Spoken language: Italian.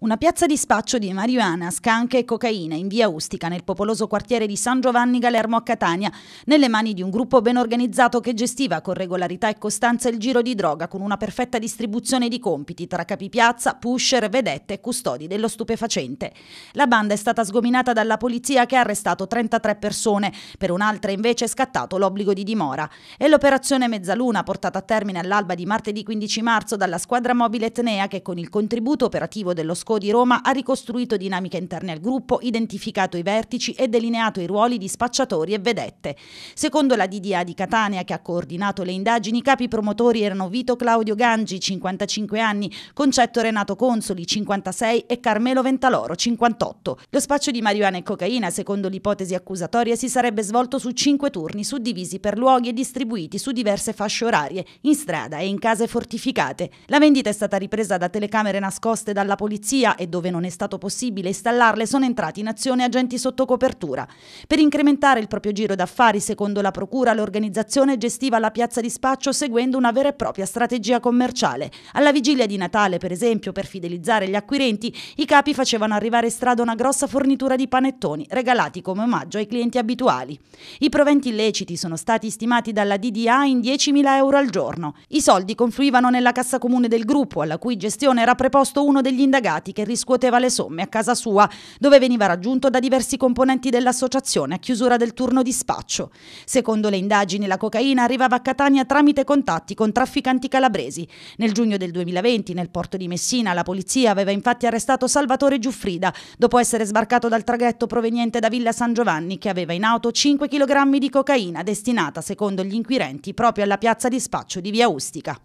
Una piazza di spaccio di marijuana, scanche e cocaina in via Ustica nel popoloso quartiere di San Giovanni Galermo a Catania, nelle mani di un gruppo ben organizzato che gestiva con regolarità e costanza il giro di droga con una perfetta distribuzione di compiti tra capipiazza, pusher, vedette e custodi dello stupefacente. La banda è stata sgominata dalla polizia che ha arrestato 33 persone, per un'altra invece è scattato l'obbligo di dimora. E l'operazione Mezzaluna portata a termine all'alba di martedì 15 marzo dalla squadra mobile Etnea che con il contributo operativo dello scorso Sco di Roma ha ricostruito dinamiche interne al gruppo, identificato i vertici e delineato i ruoli di spacciatori e vedette. Secondo la DDA di Catania, che ha coordinato le indagini, i capi promotori erano Vito Claudio Gangi, 55 anni, Concetto Renato Consoli, 56 e Carmelo Ventaloro, 58. Lo spaccio di marijuana e cocaina, secondo l'ipotesi accusatoria, si sarebbe svolto su cinque turni suddivisi per luoghi e distribuiti su diverse fasce orarie, in strada e in case fortificate. La vendita è stata ripresa da telecamere nascoste dalla polizia via e dove non è stato possibile installarle sono entrati in azione agenti sotto copertura. Per incrementare il proprio giro d'affari, secondo la Procura, l'organizzazione gestiva la piazza di spaccio seguendo una vera e propria strategia commerciale. Alla vigilia di Natale, per esempio, per fidelizzare gli acquirenti, i capi facevano arrivare in strada una grossa fornitura di panettoni, regalati come omaggio ai clienti abituali. I proventi illeciti sono stati stimati dalla DDA in 10.000 euro al giorno. I soldi confluivano nella cassa comune del gruppo, alla cui gestione era preposto uno degli indagati, Soldati che riscuoteva le somme a casa sua, dove veniva raggiunto da diversi componenti dell'associazione a chiusura del turno di spaccio. Secondo le indagini la cocaina arrivava a Catania tramite contatti con trafficanti calabresi. Nel giugno del 2020 nel porto di Messina la polizia aveva infatti arrestato Salvatore Giuffrida dopo essere sbarcato dal traghetto proveniente da Villa San Giovanni che aveva in auto 5 kg di cocaina destinata secondo gli inquirenti proprio alla piazza di spaccio di Via Ustica.